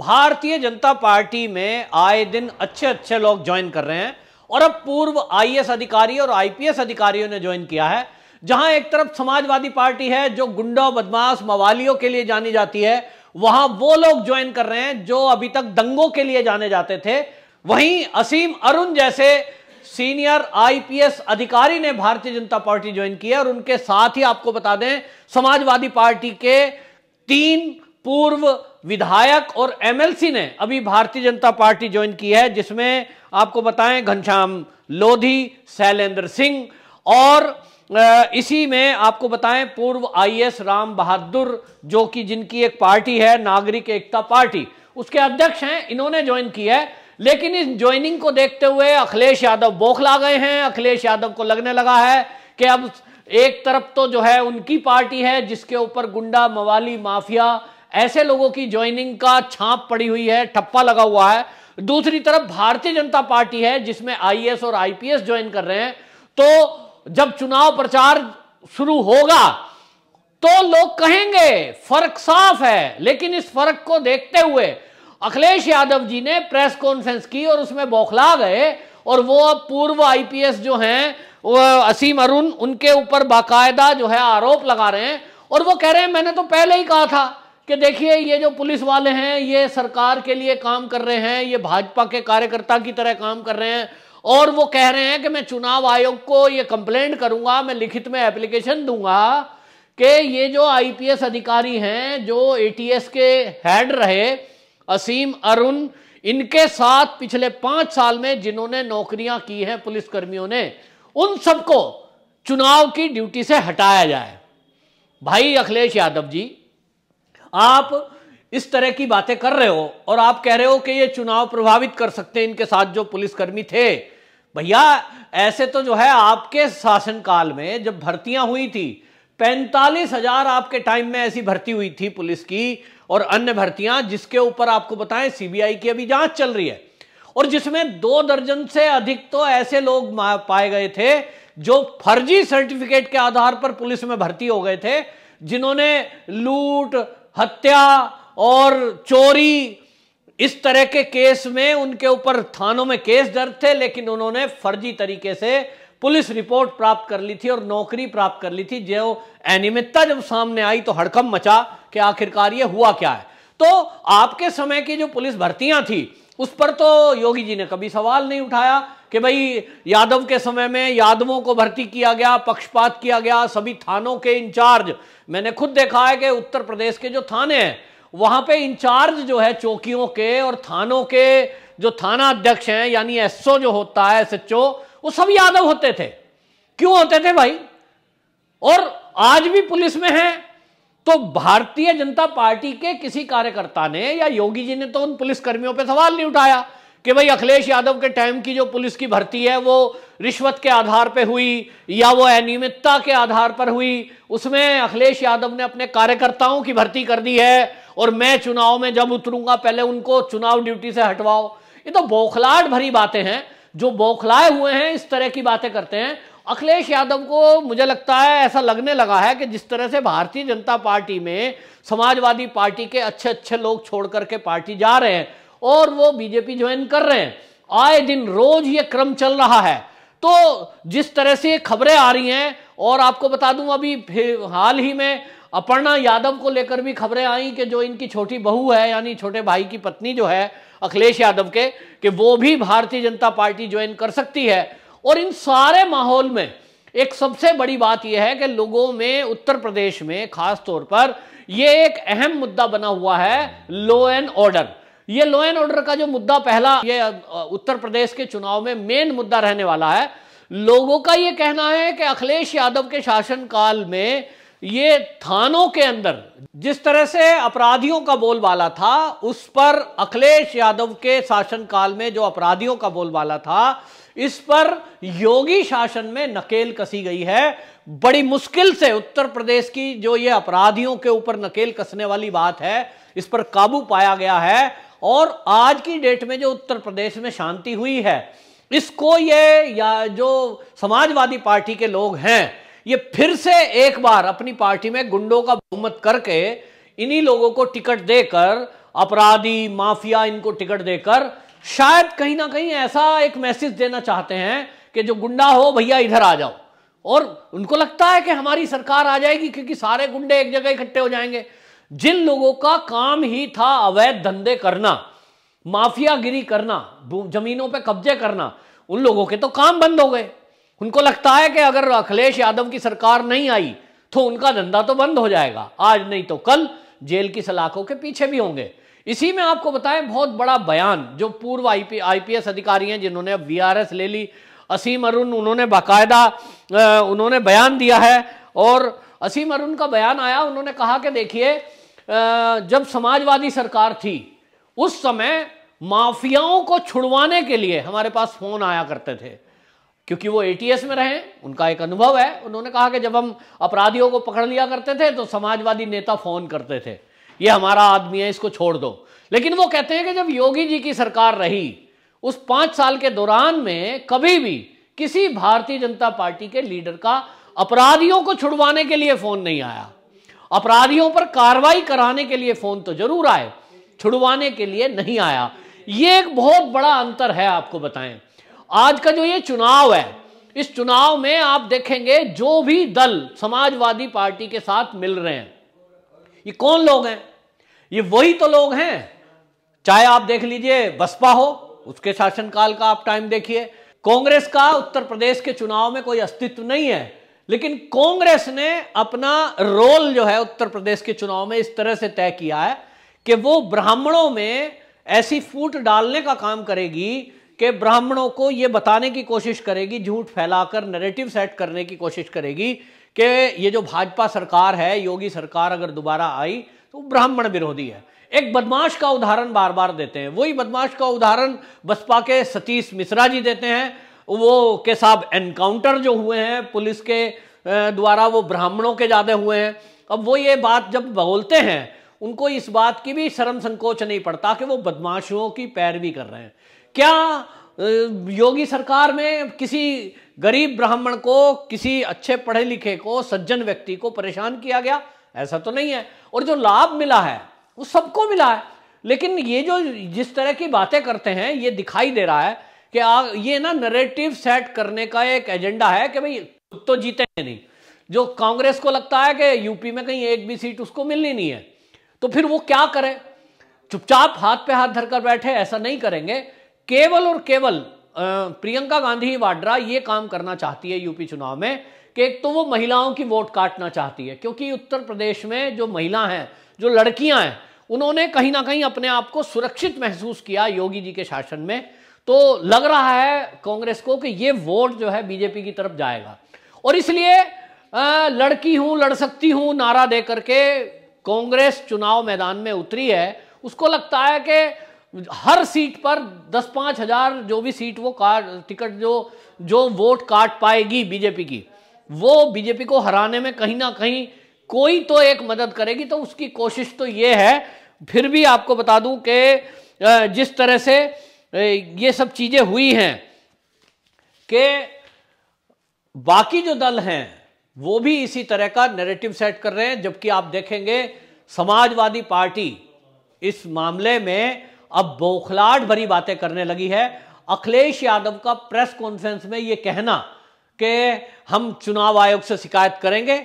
भारतीय जनता पार्टी में आए दिन अच्छे अच्छे लोग ज्वाइन कर रहे हैं और अब पूर्व आईएएस अधिकारी और आईपीएस अधिकारियों ने ज्वाइन किया है जहां एक तरफ समाजवादी पार्टी है जो गुंडों बदमाश मवालियों के लिए जानी जाती है वहां वो लोग ज्वाइन कर रहे हैं जो अभी तक दंगों के लिए जाने जाते थे वहीं असीम अरुण जैसे सीनियर आईपीएस अधिकारी ने भारतीय जनता पार्टी ज्वाइन की है और उनके साथ ही आपको बता दें समाजवादी पार्टी के तीन पूर्व विधायक और एमएलसी ने अभी भारतीय जनता पार्टी ज्वाइन की है जिसमें आपको बताएं घनश्याम लोधी शैलेंद्र सिंह और इसी में आपको बताएं पूर्व आईएएस राम बहादुर जो कि जिनकी एक पार्टी है नागरिक एकता पार्टी उसके अध्यक्ष हैं इन्होंने ज्वाइन की है लेकिन इस ज्वाइनिंग को देखते हुए अखिलेश यादव बौखला गए हैं अखिलेश यादव को लगने लगा है कि अब एक तरफ तो जो है उनकी पार्टी है जिसके ऊपर गुंडा मवाली माफिया ऐसे लोगों की ज्वाइनिंग का छाप पड़ी हुई है ठप्पा लगा हुआ है दूसरी तरफ भारतीय जनता पार्टी है जिसमें आईएएस और आईपीएस ज्वाइन कर रहे हैं तो जब चुनाव प्रचार शुरू होगा तो लोग कहेंगे फर्क साफ है लेकिन इस फर्क को देखते हुए अखिलेश यादव जी ने प्रेस कॉन्फ्रेंस की और उसमें बौखला गए और वो अब पूर्व आईपीएस जो हैं असीम अरुण उनके ऊपर बाकायदा जो है आरोप लगा रहे हैं और वो कह रहे हैं मैंने तो पहले ही कहा था कि देखिए ये जो पुलिस वाले हैं ये सरकार के लिए काम कर रहे हैं ये भाजपा के कार्यकर्ता की तरह काम कर रहे हैं और वो कह रहे हैं कि मैं चुनाव आयोग को ये कंप्लेंट करूंगा मैं लिखित में एप्लीकेशन दूंगा कि ये जो आईपीएस अधिकारी हैं जो एटीएस के हेड रहे असीम अरुण इनके साथ पिछले पांच साल में जिन्होंने नौकरियां की हैं पुलिसकर्मियों ने उन सबको चुनाव की ड्यूटी से हटाया जाए भाई अखिलेश यादव जी आप इस तरह की बातें कर रहे हो और आप कह रहे हो कि ये चुनाव प्रभावित कर सकते हैं इनके साथ जो पुलिसकर्मी थे भैया ऐसे तो जो है आपके शासनकाल में जब भर्तियां हुई थी पैंतालीस हजार आपके टाइम में ऐसी भर्ती हुई थी पुलिस की और अन्य भर्तियां जिसके ऊपर आपको बताएं सीबीआई की अभी जांच चल रही है और जिसमें दो दर्जन से अधिक तो ऐसे लोग पाए गए थे जो फर्जी सर्टिफिकेट के आधार पर पुलिस में भर्ती हो गए थे जिन्होंने लूट हत्या और चोरी इस तरह के केस में उनके ऊपर थानों में केस दर्ज थे लेकिन उन्होंने फर्जी तरीके से पुलिस रिपोर्ट प्राप्त कर ली थी और नौकरी प्राप्त कर ली थी जो अनियमितता जब सामने आई तो हड़कम मचा कि आखिरकार ये हुआ क्या है तो आपके समय की जो पुलिस भर्तियां थी उस पर तो योगी जी ने कभी सवाल नहीं उठाया कि भाई यादव के समय में यादवों को भर्ती किया गया पक्षपात किया गया सभी थानों के इंचार्ज मैंने खुद देखा है कि उत्तर प्रदेश के जो थाने हैं वहां पे इंचार्ज जो है चौकियों के और थानों के जो थाना अध्यक्ष हैं यानी एसओ जो होता है एस वो सब यादव होते थे क्यों होते थे भाई और आज भी पुलिस में है तो भारतीय जनता पार्टी के किसी कार्यकर्ता ने या योगी जी ने तो उन पुलिसकर्मियों पर सवाल नहीं उठाया कि भाई अखिलेश यादव के टाइम की जो पुलिस की भर्ती है वो रिश्वत के आधार पर हुई या वो अनियमितता के आधार पर हुई उसमें अखिलेश यादव ने अपने कार्यकर्ताओं की भर्ती कर दी है और मैं चुनाव में जब उतरूंगा पहले उनको चुनाव ड्यूटी से हटवाओ ये तो बौखलाट भरी बातें हैं जो बौखलाए हुए हैं इस तरह की बातें करते हैं अखिलेश यादव को मुझे लगता है ऐसा लगने लगा है कि जिस तरह से भारतीय जनता पार्टी में समाजवादी पार्टी के अच्छे अच्छे लोग छोड़ करके पार्टी जा रहे हैं और वो बीजेपी ज्वाइन कर रहे हैं आए दिन रोज ये क्रम चल रहा है तो जिस तरह से खबरें आ रही हैं और आपको बता दूं अभी हाल ही में अपर्णा यादव को लेकर भी खबरें आई कि जो इनकी छोटी बहू है यानी छोटे भाई की पत्नी जो है अखिलेश यादव के कि वो भी भारतीय जनता पार्टी ज्वाइन कर सकती है और इन सारे माहौल में एक सबसे बड़ी बात यह है कि लोगों में उत्तर प्रदेश में खास तौर पर यह एक अहम मुद्दा बना हुआ है लॉ एंड ऑर्डर ये लॉ एंड ऑर्डर का जो मुद्दा पहला ये उत्तर प्रदेश के चुनाव में मेन मुद्दा रहने वाला है लोगों का ये कहना है कि अखिलेश यादव के शासनकाल में ये थानों के अंदर जिस तरह से अपराधियों का बोलबाला था उस पर अखिलेश यादव के शासनकाल में जो अपराधियों का बोलबाला था इस पर योगी शासन में नकेल कसी गई है बड़ी मुश्किल से उत्तर प्रदेश की जो ये अपराधियों के ऊपर नकेल कसने वाली बात है इस पर काबू पाया गया है और आज की डेट में जो उत्तर प्रदेश में शांति हुई है इसको ये या जो समाजवादी पार्टी के लोग हैं ये फिर से एक बार अपनी पार्टी में गुंडों का बहुमत करके इन्हीं लोगों को टिकट देकर अपराधी माफिया इनको टिकट देकर शायद कहीं ना कहीं ऐसा एक मैसेज देना चाहते हैं कि जो गुंडा हो भैया इधर आ जाओ और उनको लगता है कि हमारी सरकार आ जाएगी क्योंकि सारे गुंडे एक जगह इकट्ठे हो जाएंगे जिन लोगों का काम ही था अवैध धंधे करना माफियागिरी करना जमीनों पे कब्जे करना उन लोगों के तो काम बंद हो गए उनको लगता है कि अगर अखिलेश यादव की सरकार नहीं आई तो उनका धंधा तो बंद हो जाएगा आज नहीं तो कल जेल की सलाखों के पीछे भी होंगे इसी में आपको बताएं बहुत बड़ा बयान जो पूर्व आईपी आईपीएस अधिकारी हैं जिन्होंने अब वीआरएस ले ली असीम अरुण उन्होंने बाकायदा उन्होंने बयान दिया है और असीम अरुण का बयान आया उन्होंने कहा कि देखिए जब समाजवादी सरकार थी उस समय माफियाओं को छुड़वाने के लिए हमारे पास फोन आया करते थे क्योंकि वो एटीएस में रहे उनका एक अनुभव है उन्होंने कहा कि जब हम अपराधियों को पकड़ लिया करते थे तो समाजवादी नेता फोन करते थे ये हमारा आदमी है इसको छोड़ दो लेकिन वो कहते हैं कि जब योगी जी की सरकार रही उस पांच साल के दौरान में कभी भी किसी भारतीय जनता पार्टी के लीडर का अपराधियों को छुड़वाने के लिए फोन नहीं आया अपराधियों पर कार्रवाई कराने के लिए फोन तो जरूर आए छुड़वाने के लिए नहीं आया ये एक बहुत बड़ा अंतर है आपको बताएं आज का जो ये चुनाव है इस चुनाव में आप देखेंगे जो भी दल समाजवादी पार्टी के साथ मिल रहे हैं ये कौन लोग हैं ये वही तो लोग हैं चाहे आप देख लीजिए बसपा हो उसके शासनकाल का आप टाइम देखिए कांग्रेस का उत्तर प्रदेश के चुनाव में कोई अस्तित्व नहीं है लेकिन कांग्रेस ने अपना रोल जो है उत्तर प्रदेश के चुनाव में इस तरह से तय किया है कि वो ब्राह्मणों में ऐसी फूट डालने का काम करेगी कि ब्राह्मणों को यह बताने की कोशिश करेगी झूठ फैलाकर नैरेटिव सेट करने की कोशिश करेगी कि ये जो भाजपा सरकार है योगी सरकार अगर दोबारा आई तो ब्राह्मण विरोधी है एक बदमाश का उदाहरण बार बार देते हैं वही बदमाश का उदाहरण बसपा के सतीश मिश्रा जी देते हैं वो के साथ एनकाउंटर जो हुए हैं पुलिस के द्वारा वो ब्राह्मणों के ज़्यादा हुए हैं अब वो ये बात जब बोलते हैं उनको इस बात की भी शर्म संकोच नहीं पड़ता कि वो बदमाशों की पैरवी कर रहे हैं क्या योगी सरकार में किसी गरीब ब्राह्मण को किसी अच्छे पढ़े लिखे को सज्जन व्यक्ति को परेशान किया गया ऐसा तो नहीं है और जो लाभ मिला है वो सबको मिला है लेकिन ये जो जिस तरह की बातें करते हैं ये दिखाई दे रहा है कि आ, ये ना नरेटिव सेट करने का एक एजेंडा है कि भाई तो जीते नहीं जो कांग्रेस को लगता है कि यूपी में कहीं एक भी सीट उसको मिलनी नहीं है तो फिर वो क्या करे चुपचाप हाथ पे हाथ धरकर बैठे ऐसा नहीं करेंगे केवल और केवल प्रियंका गांधी वाड्रा ये काम करना चाहती है यूपी चुनाव में कि एक तो वो महिलाओं की वोट काटना चाहती है क्योंकि उत्तर प्रदेश में जो महिला हैं जो लड़कियां हैं उन्होंने कहीं ना कहीं अपने आप को सुरक्षित महसूस किया योगी जी के शासन में तो लग रहा है कांग्रेस को कि ये वोट जो है बीजेपी की तरफ जाएगा और इसलिए लड़की हूं लड़ सकती हूं नारा दे करके कांग्रेस चुनाव मैदान में उतरी है उसको लगता है कि हर सीट पर दस पांच हजार जो भी सीट वो काट टिकट जो जो वोट काट पाएगी बीजेपी की वो बीजेपी को हराने में कहीं ना कहीं कोई तो एक मदद करेगी तो उसकी कोशिश तो ये है फिर भी आपको बता दूं कि जिस तरह से ये सब चीज़ें हुई हैं कि बाकी जो दल हैं वो भी इसी तरह का नैरेटिव सेट कर रहे हैं जबकि आप देखेंगे समाजवादी पार्टी इस मामले में अब बौखलाट भरी बातें करने लगी है अखिलेश यादव का प्रेस कॉन्फ्रेंस में ये कहना कि हम चुनाव आयोग से शिकायत करेंगे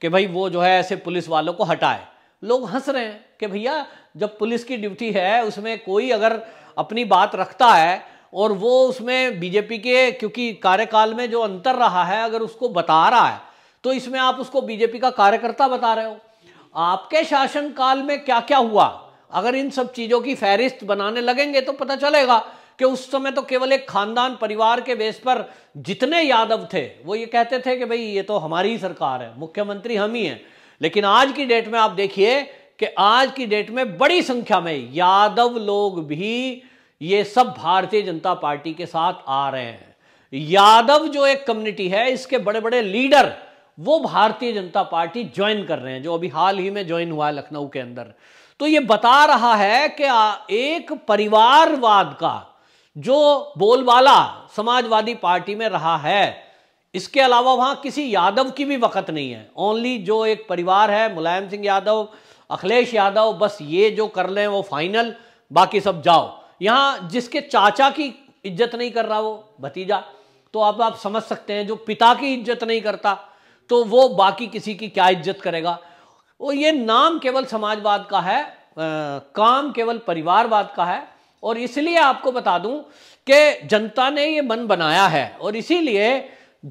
कि भाई वो जो है ऐसे पुलिस वालों को हटाए लोग हंस रहे हैं कि भैया जब पुलिस की ड्यूटी है उसमें कोई अगर अपनी बात रखता है और वो उसमें बीजेपी के क्योंकि कार्यकाल में जो अंतर रहा है अगर उसको बता रहा है तो इसमें आप उसको बीजेपी का कार्यकर्ता बता रहे हो आपके शासनकाल में क्या क्या हुआ अगर इन सब चीज़ों की फहरिस्त बनाने लगेंगे तो पता चलेगा कि उस समय तो केवल एक खानदान परिवार के बेस पर जितने यादव थे वो ये कहते थे कि भाई ये तो हमारी ही सरकार है मुख्यमंत्री हम ही हैं लेकिन आज की डेट में आप देखिए कि आज की डेट में बड़ी संख्या में यादव लोग भी ये सब भारतीय जनता पार्टी के साथ आ रहे हैं यादव जो एक कम्युनिटी है इसके बड़े बड़े लीडर वो भारतीय जनता पार्टी ज्वाइन कर रहे हैं जो अभी हाल ही में ज्वाइन हुआ है लखनऊ के अंदर तो ये बता रहा है कि एक परिवारवाद का जो बोलबाला समाजवादी पार्टी में रहा है इसके अलावा वहां किसी यादव की भी वक़्त नहीं है ओनली जो एक परिवार है मुलायम सिंह यादव अखिलेश यादव बस ये जो कर लें वो फाइनल बाकी सब जाओ यहाँ जिसके चाचा की इज्जत नहीं कर रहा वो भतीजा तो अब आप, आप समझ सकते हैं जो पिता की इज्जत नहीं करता तो वो बाकी किसी की क्या इज्जत करेगा वो ये नाम केवल समाजवाद का है आ, काम केवल परिवारवाद का है और इसलिए आपको बता दूं कि जनता ने ये मन बनाया है और इसीलिए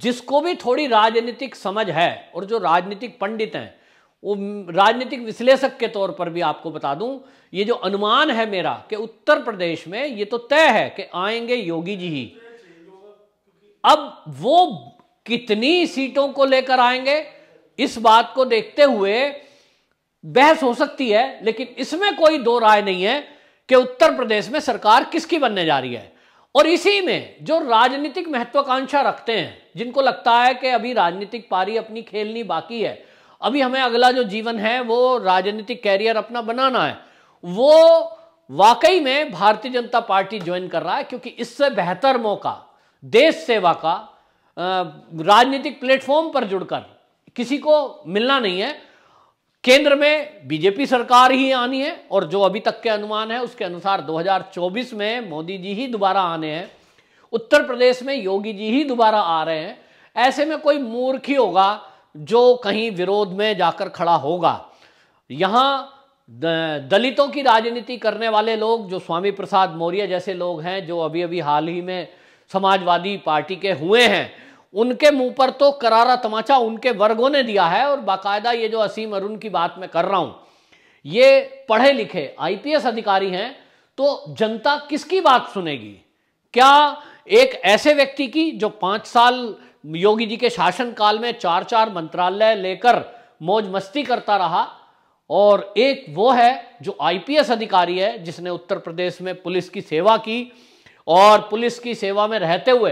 जिसको भी थोड़ी राजनीतिक समझ है और जो राजनीतिक पंडित हैं वो राजनीतिक विश्लेषक के तौर पर भी आपको बता दूं ये जो अनुमान है मेरा कि उत्तर प्रदेश में ये तो तय है कि आएंगे योगी जी ही अब वो कितनी सीटों को लेकर आएंगे इस बात को देखते हुए बहस हो सकती है लेकिन इसमें कोई दो राय नहीं है कि उत्तर प्रदेश में सरकार किसकी बनने जा रही है और इसी में जो राजनीतिक महत्वाकांक्षा रखते हैं जिनको लगता है कि अभी राजनीतिक पारी अपनी खेलनी बाकी है अभी हमें अगला जो जीवन है वो राजनीतिक कैरियर अपना बनाना है वो वाकई में भारतीय जनता पार्टी ज्वाइन कर रहा है क्योंकि इससे बेहतर मौका देश सेवा का राजनीतिक प्लेटफॉर्म पर जुड़कर किसी को मिलना नहीं है केंद्र में बीजेपी सरकार ही आनी है और जो अभी तक के अनुमान है उसके अनुसार 2024 में मोदी जी ही दोबारा आने हैं उत्तर प्रदेश में योगी जी ही दोबारा आ रहे हैं ऐसे में कोई मूर्ख ही होगा जो कहीं विरोध में जाकर खड़ा होगा यहाँ दलितों की राजनीति करने वाले लोग जो स्वामी प्रसाद मौर्य जैसे लोग हैं जो अभी अभी हाल ही में समाजवादी पार्टी के हुए हैं उनके मुंह पर तो करारा तमाचा उनके वर्गों ने दिया है और बाकायदा ये जो असीम अरुण की बात मैं कर रहा हूं ये पढ़े लिखे आईपीएस अधिकारी हैं तो जनता किसकी बात सुनेगी क्या एक ऐसे व्यक्ति की जो पांच साल योगी जी के शासन काल में चार चार मंत्रालय लेकर मौज मस्ती करता रहा और एक वो है जो आईपीएस अधिकारी है जिसने उत्तर प्रदेश में पुलिस की सेवा की और पुलिस की सेवा में रहते हुए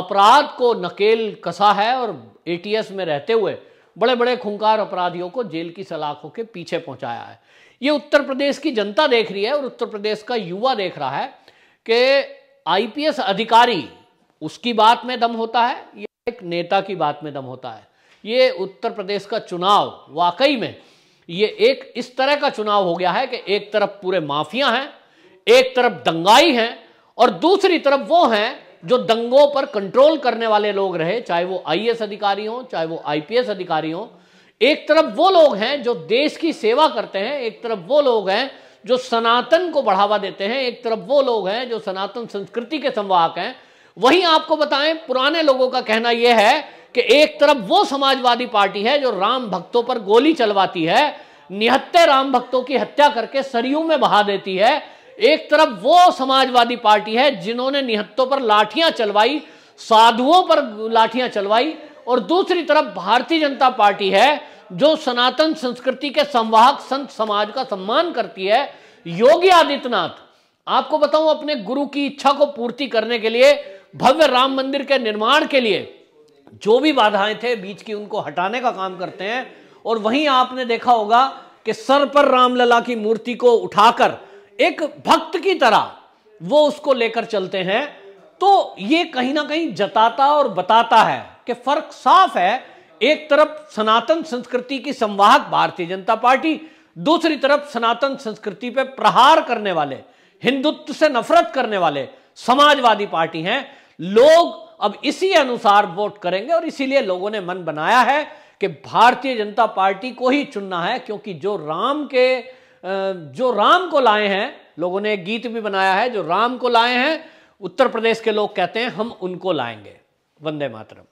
अपराध को नकेल कसा है और एटीएस में रहते हुए बड़े बड़े खुंकार अपराधियों को जेल की सलाखों के पीछे पहुंचाया है ये उत्तर प्रदेश की जनता देख रही है और उत्तर प्रदेश का युवा देख रहा है कि आईपीएस अधिकारी उसकी बात में दम होता है एक नेता की बात में दम होता है ये उत्तर प्रदेश का चुनाव वाकई में ये एक इस तरह का चुनाव हो गया है कि एक तरफ पूरे माफिया हैं एक तरफ दंगाई हैं और दूसरी तरफ वो हैं जो दंगों पर कंट्रोल करने वाले लोग रहे चाहे वो आईएएस अधिकारी हों चाहे वो आईपीएस अधिकारी हों एक तरफ वो लोग हैं जो देश की सेवा करते हैं एक तरफ वो लोग हैं जो सनातन को बढ़ावा देते हैं एक तरफ वो लोग हैं जो सनातन संस्कृति के संवाहक हैं वहीं आपको बताएं पुराने लोगों का कहना यह है कि एक तरफ वो समाजवादी पार्टी है जो राम भक्तों पर गोली चलवाती है निहत्ते राम भक्तों की हत्या करके सरयू में बहा देती है एक तरफ वो समाजवादी पार्टी है जिन्होंने निहत्तों पर लाठियां चलवाई साधुओं पर लाठियां चलवाई और दूसरी तरफ भारतीय जनता पार्टी है जो सनातन संस्कृति के संवाहक संत समाज का सम्मान करती है योगी आदित्यनाथ आपको बताऊं अपने गुरु की इच्छा को पूर्ति करने के लिए भव्य राम मंदिर के निर्माण के लिए जो भी बाधाएं थे बीच की उनको हटाने का काम करते हैं और वहीं आपने देखा होगा कि सर पर रामलला की मूर्ति को उठाकर एक भक्त की तरह वो उसको लेकर चलते हैं तो ये कहीं ना कहीं जताता और बताता है कि फर्क साफ है एक तरफ सनातन संस्कृति की संवाहक भारतीय जनता पार्टी दूसरी तरफ सनातन संस्कृति पर प्रहार करने वाले हिंदुत्व से नफरत करने वाले समाजवादी पार्टी हैं लोग अब इसी अनुसार वोट करेंगे और इसीलिए लोगों ने मन बनाया है कि भारतीय जनता पार्टी को ही चुनना है क्योंकि जो राम के जो राम को लाए हैं लोगों ने गीत भी बनाया है जो राम को लाए हैं उत्तर प्रदेश के लोग कहते हैं हम उनको लाएंगे वंदे मातरम